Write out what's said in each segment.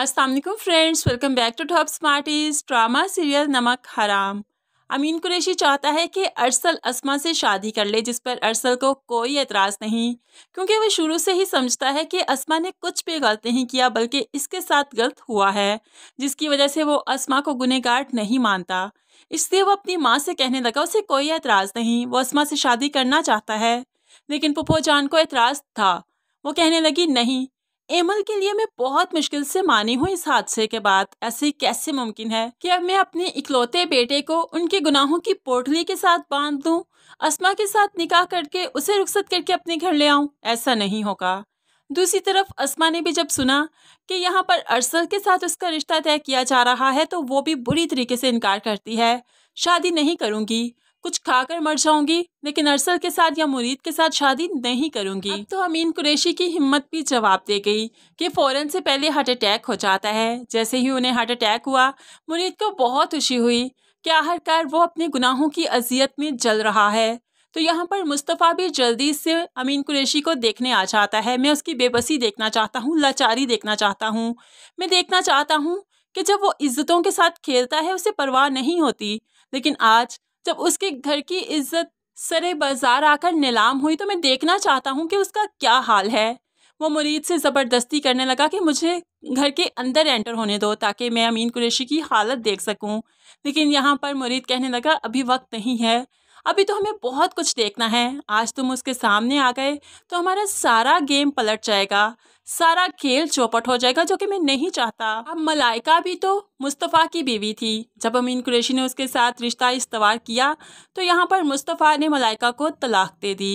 Aslam friends welcome back to top smarties drama serial Namak Haram अमीन कुरेशी चाहता है कि अरसल असमा से शादी कर ले जिस पर अरसल को कोई एतराज़ नहीं क्योंकि वह शुरू से ही समझता है कि असमा ने कुछ भी गलत नहीं किया बल्कि इसके साथ गलत हुआ है जिसकी वजह से वो असमा को गुनहगार नहीं मानता इसलिए वह अपनी माँ से कहने लगा उसे कोई एतराज़ नहीं वो असमा से शादी करना चाहता है लेकिन पुपो जान को एतराज़ था वो कहने लगी नहीं एमल के लिए मैं बहुत मुश्किल से मानी हूँ इस हादसे के बाद ऐसे कैसे मुमकिन है कि अब मैं अपने इकलौते बेटे को उनके गुनाहों की पोटली के साथ बांध दूँ अस्मा के साथ निकाह करके उसे रुखसत करके अपने घर ले आऊँ ऐसा नहीं होगा दूसरी तरफ अस्मा ने भी जब सुना कि यहाँ पर अरसल के साथ उसका रिश्ता तय किया जा रहा है तो वो भी बुरी तरीके से इनकार करती है शादी नहीं करूँगी कुछ खाकर मर जाऊंगी लेकिन अरसल के साथ या मुरीद के साथ शादी नहीं करूंगी अब तो अमीन कुरेशी की हिम्मत भी जवाब दे गई कि फ़ौरन से पहले हार्ट अटैक हो जाता है जैसे ही उन्हें हार्ट अटैक हुआ मुरीद को बहुत खुशी हुई कि आखिरकार वो अपने गुनाहों की अजियत में जल रहा है तो यहाँ पर मुस्तफ़ा भी जल्दी से अमीन कुरेशी को देखने आ जाता है मैं उसकी बेबसी देखना चाहता हूँ लाचारी देखना चाहता हूँ मैं देखना चाहता हूँ कि जब वो इज़्ज़तों के साथ खेलता है उसे परवाह नहीं होती लेकिन आज जब उसके घर की इज्जत सरे बाजार आकर नीलाम हुई तो मैं देखना चाहता हूँ कि उसका क्या हाल है वो मुरीद से ज़बरदस्ती करने लगा कि मुझे घर के अंदर एंटर होने दो ताकि मैं अमीन कुरेशी की हालत देख सकूं लेकिन यहाँ पर मुरीद कहने लगा अभी वक्त नहीं है अभी तो हमें बहुत कुछ देखना है आज तुम उसके सामने आ गए तो हमारा सारा गेम पलट जाएगा सारा खेल चौपट हो जाएगा जो कि मैं नहीं चाहता अब मलाइका भी तो मुस्तफ़ा की बीवी थी जब अमीन कुरेशी ने उसके साथ रिश्ता इस्तवार किया तो यहाँ पर मुस्तफ़ा ने मलाइका को तलाक दे दी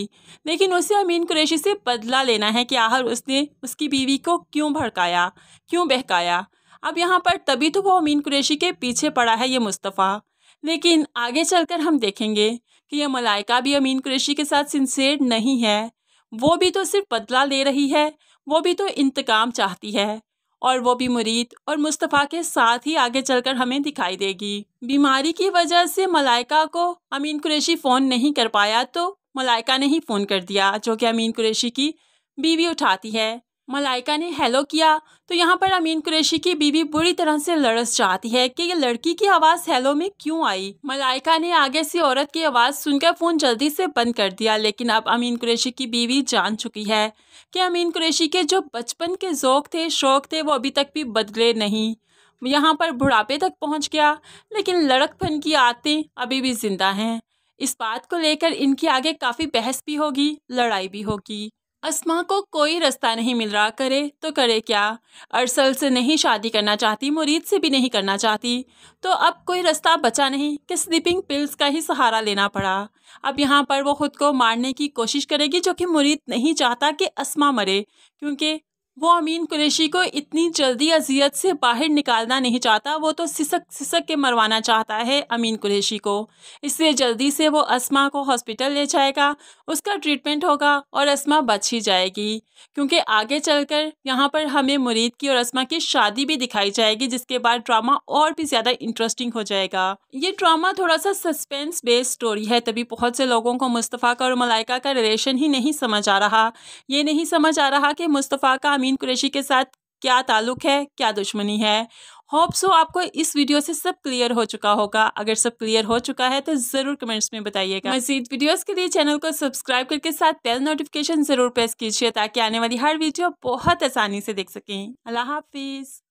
लेकिन उसे अमीन कुरेशी से बदला लेना है कि आखिर उसने उसकी बीवी को क्यों भड़काया क्यों बहकाया अब यहाँ पर तभी तो वो अमीन कुरेशी के पीछे पड़ा है ये मुस्तफ़ा लेकिन आगे चलकर हम देखेंगे कि यह मलाइका भी अमीन कुरैशी के साथ सिंसेर नहीं है वो भी तो सिर्फ बदला ले रही है वो भी तो इंतकाम चाहती है और वो भी मुरीद और मुस्तफ़ा के साथ ही आगे चलकर हमें दिखाई देगी बीमारी की वजह से मलाइका को अमीन कुरैशी फ़ोन नहीं कर पाया तो मलाइका ने ही फ़ोन कर दिया जो कि अमीन कुरैशी की बीवी उठाती है मलाइका ने हेलो किया तो यहाँ पर अमीन कुरैशी की बीवी बुरी तरह से लड़स जाती है कि ये लड़की की आवाज़ हेलो में क्यों आई मलाइका ने आगे से औरत की आवाज़ सुनकर फ़ोन जल्दी से बंद कर दिया लेकिन अब अमीन कुरैशी की बीवी जान चुकी है कि अमीन कुरैशी के जो बचपन के जोक थे शौक थे वो अभी तक भी बदले नहीं यहाँ पर बुढ़ापे तक पहुँच गया लेकिन लड़कपन की आते अभी भी जिंदा हैं इस बात को लेकर इनकी आगे काफ़ी बहस भी होगी लड़ाई भी होगी असमा को कोई रास्ता नहीं मिल रहा करे तो करे क्या अरसल से नहीं शादी करना चाहती मुरीद से भी नहीं करना चाहती तो अब कोई रास्ता बचा नहीं कि स्लीपिंग पिल्स का ही सहारा लेना पड़ा अब यहाँ पर वो ख़ुद को मारने की कोशिश करेगी जो कि मुरीद नहीं चाहता कि असमा मरे क्योंकि वो अमीन कुरेशी को इतनी जल्दी अजियत से बाहर निकालना नहीं चाहता वो तो सिसक सिसक के मरवाना चाहता है अमीन कुरेशी को इसलिए जल्दी से वो अस्मा को हॉस्पिटल ले जाएगा उसका ट्रीटमेंट होगा और अस्मा बच ही जाएगी क्योंकि आगे चलकर यहाँ पर हमें मुरीद की और अस्मा की शादी भी दिखाई जाएगी जिसके बाद ड्रामा और भी ज़्यादा इंटरेस्टिंग हो जाएगा ये ड्रामा थोड़ा सा सस्पेंस बेस्ड स्टोरी है तभी बहुत से लोगों को मुस्तफ़ा का और मलाइका का रिलेशन ही नहीं समझ आ रहा ये नहीं समझ आ रहा कि मुस्तफ़ा का अमीन कुरैशी के साथ क्या ताल्लुक है क्या दुश्मनी है होप सो आपको इस वीडियो से सब क्लियर हो चुका होगा अगर सब क्लियर हो चुका है तो ज़रूर कमेंट्स में बताइएगा मजीद वीडियोस के लिए चैनल को सब्सक्राइब करके साथ बेल नोटिफिकेशन ज़रूर प्रेस कीजिए ताकि आने वाली हर वीडियो बहुत आसानी से देख सकें अल्लाह हाफिज़